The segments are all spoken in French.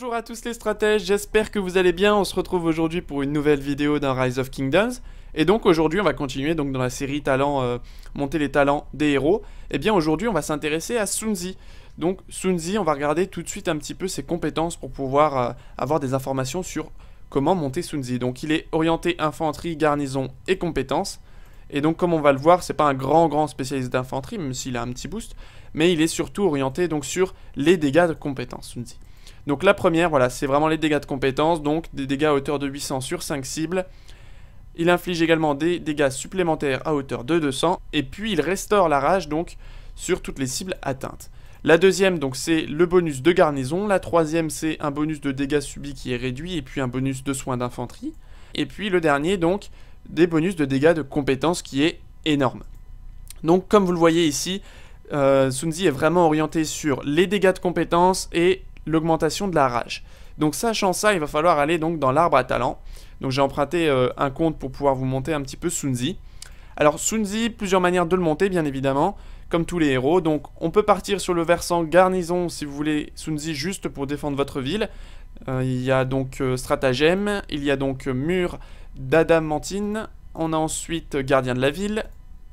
Bonjour à tous les stratèges, j'espère que vous allez bien, on se retrouve aujourd'hui pour une nouvelle vidéo d'un Rise of Kingdoms et donc aujourd'hui on va continuer donc dans la série talent, euh, monter les talents des héros et eh bien aujourd'hui on va s'intéresser à Sunzi donc Sunzi on va regarder tout de suite un petit peu ses compétences pour pouvoir euh, avoir des informations sur comment monter Sunzi donc il est orienté infanterie, garnison et compétences et donc comme on va le voir, c'est pas un grand grand spécialiste d'infanterie, même s'il a un petit boost, mais il est surtout orienté donc sur les dégâts de compétences, Sunzi. Donc la première, voilà, c'est vraiment les dégâts de compétence, donc des dégâts à hauteur de 800 sur 5 cibles. Il inflige également des dégâts supplémentaires à hauteur de 200, et puis il restaure la rage, donc, sur toutes les cibles atteintes. La deuxième, donc, c'est le bonus de garnison. La troisième, c'est un bonus de dégâts subis qui est réduit, et puis un bonus de soins d'infanterie. Et puis le dernier, donc, des bonus de dégâts de compétence qui est énorme. Donc, comme vous le voyez ici, euh, Sunzi est vraiment orienté sur les dégâts de compétence et l'augmentation de la rage. Donc sachant ça, il va falloir aller donc dans l'arbre à talent. Donc j'ai emprunté euh, un compte pour pouvoir vous monter un petit peu Sunzi. Alors Sunzi, plusieurs manières de le monter bien évidemment, comme tous les héros. Donc on peut partir sur le versant garnison si vous voulez Sunzi juste pour défendre votre ville. Euh, il y a donc euh, stratagème, il y a donc mur d'adamantine, on a ensuite gardien de la ville,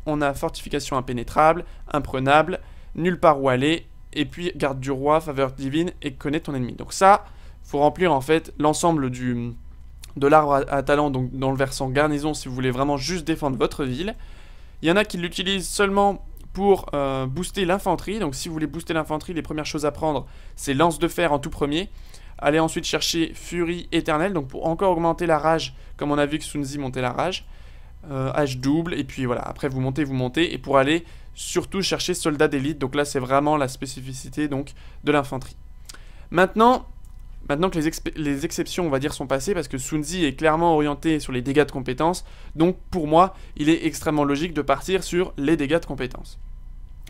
on a fortification impénétrable, imprenable, nulle part où aller, et puis garde du roi, faveur divine, et connaît ton ennemi. Donc ça, faut remplir en fait l'ensemble du de l'arbre à, talent, donc dans le versant garnison, si vous voulez vraiment juste défendre votre ville. Il y en a qui l'utilisent seulement pour euh, booster l'infanterie, donc si vous voulez booster l'infanterie, les premières choses à prendre, c'est lance de fer en tout premier. Allez ensuite chercher Furie éternelle, donc pour encore augmenter la rage, comme on a vu que Sunzi montait la rage. Euh, H double, et puis voilà, après vous montez, vous montez, et pour aller surtout chercher soldat d'élite, donc là c'est vraiment la spécificité donc de l'infanterie. Maintenant, maintenant que les, les, exceptions on va dire sont passées, parce que Sunzi est clairement orienté sur les dégâts de compétences, donc pour moi il est extrêmement logique de partir sur les dégâts de compétences.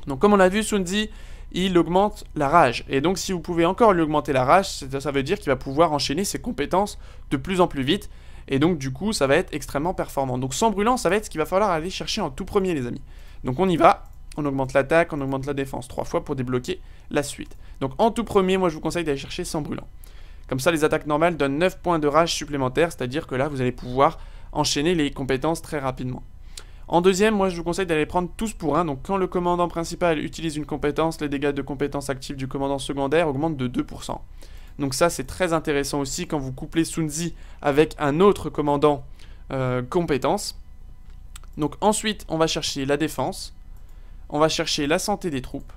Donc comme on l'a vu, Sunzi il augmente la rage. Et donc si vous pouvez encore lui augmenter la rage, ça veut dire qu'il va pouvoir enchaîner ses compétences de plus en plus vite. Et donc, du coup, ça va être extrêmement performant. Donc, sans brûlant, ça va être ce qu'il va falloir aller chercher en tout premier, les amis. Donc, on y va. On augmente l'attaque, on augmente la défense trois fois pour débloquer la suite. Donc, en tout premier, moi, je vous conseille d'aller chercher sans brûlant. Comme ça, les attaques normales donnent 9 points de rage supplémentaires, c'est-à-dire que là, vous allez pouvoir enchaîner les compétences très rapidement. En deuxième, moi je vous conseille d'aller prendre tous pour un. Donc quand le commandant principal utilise une compétence, les dégâts de compétence actives du commandant secondaire augmentent de 2%. Donc ça c'est très intéressant aussi quand vous couplez Sunzi avec un autre commandant euh, compétence. Donc ensuite on va chercher la défense, on va chercher la santé des troupes,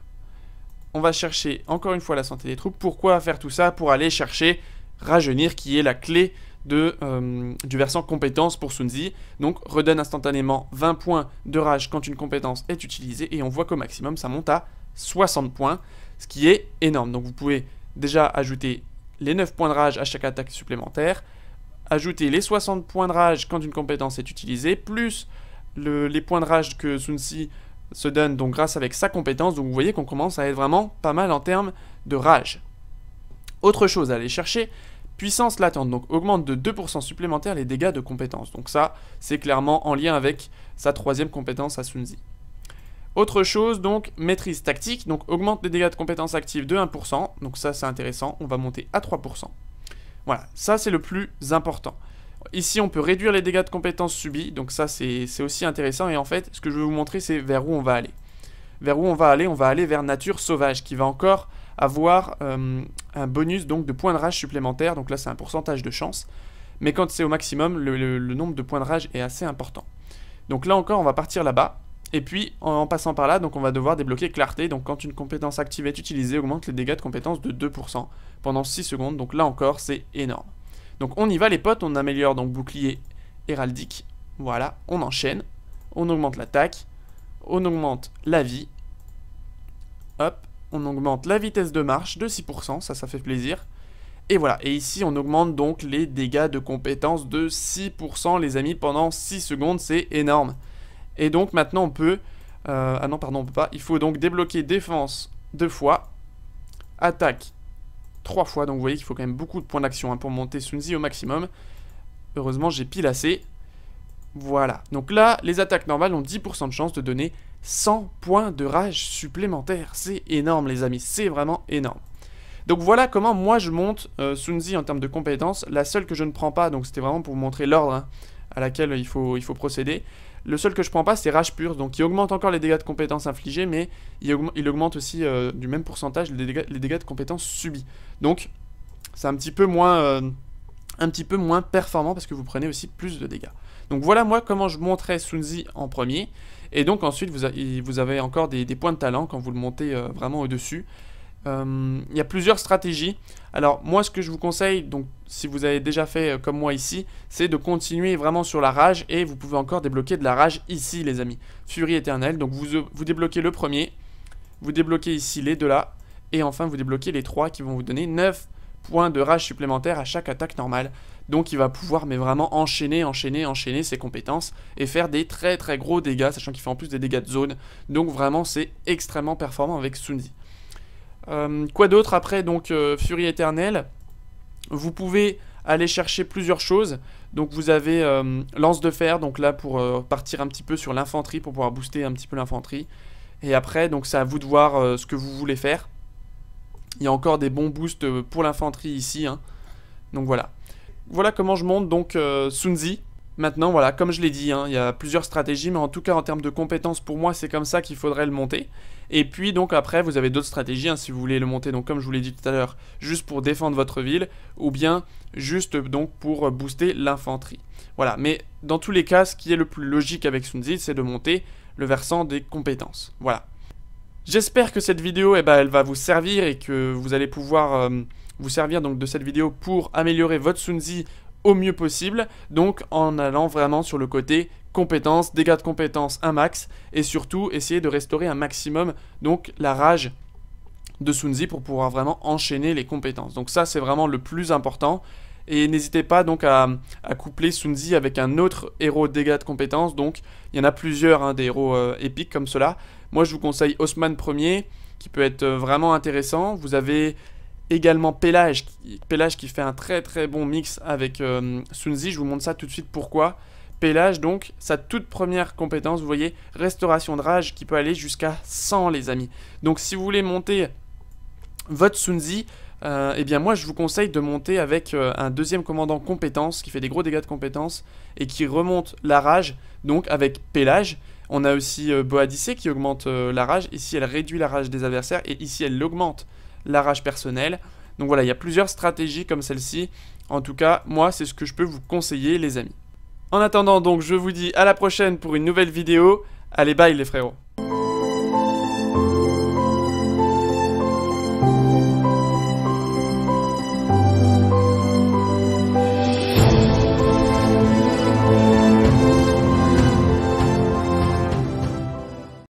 on va chercher encore une fois la santé des troupes. Pourquoi faire tout ça Pour aller chercher Rajeunir qui est la clé de, euh, du versant compétence pour Sunzi. Donc redonne instantanément 20 points de rage quand une compétence est utilisée et on voit qu'au maximum ça monte à 60 points, ce qui est énorme. Donc vous pouvez déjà ajouter les 9 points de rage à chaque attaque supplémentaire, ajouter les 60 points de rage quand une compétence est utilisée, plus les points de rage que Sunsi se donne donc grâce avec sa compétence. Donc vous voyez qu'on commence à être vraiment pas mal en termes de rage. Autre chose à aller chercher, puissance latente, donc augmente de 2% supplémentaire les dégâts de compétence. Donc ça, c'est clairement en lien avec sa troisième compétence à Sunzi. Autre chose, donc, maîtrise tactique, donc augmente les dégâts de compétences actives de 1%, donc ça c'est intéressant, on va monter à 3%. Voilà, ça c'est le plus important. Ici on peut réduire les dégâts de compétences subis, donc ça c'est aussi intéressant, et en fait ce que je vais vous montrer c'est vers où on va aller. Vers où on va aller On va aller vers nature sauvage, qui va encore avoir euh, un bonus donc de points de rage supplémentaires, donc là c'est un pourcentage de chance, mais quand c'est au maximum, le nombre de points de rage est assez important. Donc là encore on va partir là-bas, et puis, en passant par là, donc on va devoir débloquer clarté. Donc quand une compétence active est utilisée, augmente les dégâts de compétence de 2% pendant 6 secondes. Donc là encore, c'est énorme. Donc on y va les potes, on améliore donc bouclier héraldique. Voilà, on enchaîne. On augmente l'attaque. On augmente la vie. Hop, on augmente la vitesse de marche de 6%, ça, ça fait plaisir. Et voilà, et ici on augmente donc les dégâts de compétence de 6% les amis pendant 6 secondes, c'est énorme. Et donc maintenant on peut... Euh, ah non, pardon, on peut pas. Il faut donc débloquer défense deux fois, attaque trois fois. Donc vous voyez qu'il faut quand même beaucoup de points d'action hein, pour monter Sunzi au maximum. Heureusement, j'ai pile assez. Voilà. Donc là, les attaques normales ont 10% de chance de donner 100 points de rage supplémentaires. C'est énorme, les amis. C'est vraiment énorme. Donc voilà comment moi je monte euh, Sunzi en termes de compétences. La seule que je ne prends pas, donc c'était vraiment pour vous montrer l'ordre hein, à laquelle il faut, il faut procéder. Le seul que je prends pas, c'est Rage Pur, donc il augmente encore les dégâts de compétences infligés, mais il augmente, aussi euh, du même pourcentage les dégâts, de compétences subis. Donc c'est un petit peu moins... Euh, un petit peu moins performant parce que vous prenez aussi plus de dégâts. Donc voilà moi comment je montrais Sunzi en premier. Et donc ensuite vous, avez encore des, points de talent quand vous le montez euh, vraiment au-dessus. Euh, il y a plusieurs stratégies. Alors moi ce que je vous conseille, donc si vous avez déjà fait euh, comme moi ici, c'est de continuer vraiment sur la rage et vous pouvez encore débloquer de la rage ici les amis. Furie éternelle, donc vous, euh, vous débloquez le premier, vous débloquez ici les deux là, et enfin vous débloquez les trois qui vont vous donner 9 points de rage supplémentaires à chaque attaque normale. Donc il va pouvoir mais vraiment enchaîner, enchaîner, enchaîner ses compétences et faire des très très gros dégâts, sachant qu'il fait en plus des dégâts de zone. Donc vraiment c'est extrêmement performant avec Sunzi euh, quoi d'autre après donc furie euh, Fury éternelle Vous pouvez aller chercher plusieurs choses. Donc vous avez euh, lance de fer, donc là pour partir un petit peu sur l'infanterie, pour pouvoir booster un petit peu l'infanterie. Et après, donc c'est à vous de voir ce que vous voulez faire. Il y a encore des bons boosts pour l'infanterie ici. Hein. Donc voilà. Voilà comment je monte donc Sunzi. Maintenant, voilà, comme je l'ai dit, hein, il y a plusieurs stratégies, mais en tout cas, en termes de compétences, pour moi, c'est comme ça qu'il faudrait le monter. Et puis, donc, après, vous avez d'autres stratégies, hein, si vous voulez le monter, donc, comme je vous l'ai dit tout à l'heure, juste pour défendre votre ville, ou bien juste, donc, pour booster l'infanterie. Voilà, mais dans tous les cas, ce qui est le plus logique avec Sunzi, c'est de monter le versant des compétences. Voilà. J'espère que cette vidéo, eh ben, elle va vous servir et que vous allez pouvoir... Euh, vous servir donc de cette vidéo pour améliorer votre Sunzi au mieux possible, donc en allant vraiment sur le côté compétences, dégâts de compétences, un max, et surtout essayer de restaurer un maximum donc la rage de Sunzi pour pouvoir vraiment enchaîner les compétences. Donc ça c'est vraiment le plus important. Et n'hésitez pas donc à, à, coupler Sunzi avec un autre héros dégâts de compétences. Donc il y en a plusieurs hein, des héros euh, épiques comme cela. Moi je vous conseille Osman premier qui peut être euh, vraiment intéressant. Vous avez également Pelage, Pelage qui fait un très très bon mix avec euh, Sunzi, je vous montre ça tout de suite pourquoi. Pelage donc, sa toute première compétence, vous voyez, restauration de rage qui peut aller jusqu'à 100 les amis. Donc si vous voulez monter votre Sunzi, euh, eh bien moi je vous conseille de monter avec euh, un deuxième commandant compétence qui fait des gros dégâts de compétence et qui remonte la rage, donc avec Pélage. On a aussi Boadice qui augmente la rage, ici elle réduit la rage des adversaires et ici elle l'augmente l'arrache rage personnelle. Donc voilà, il y a plusieurs stratégies comme celle-ci. En tout cas, moi, c'est ce que je peux vous conseiller, les amis. En attendant, donc, je vous dis à la prochaine pour une nouvelle vidéo. Allez, bye les frérots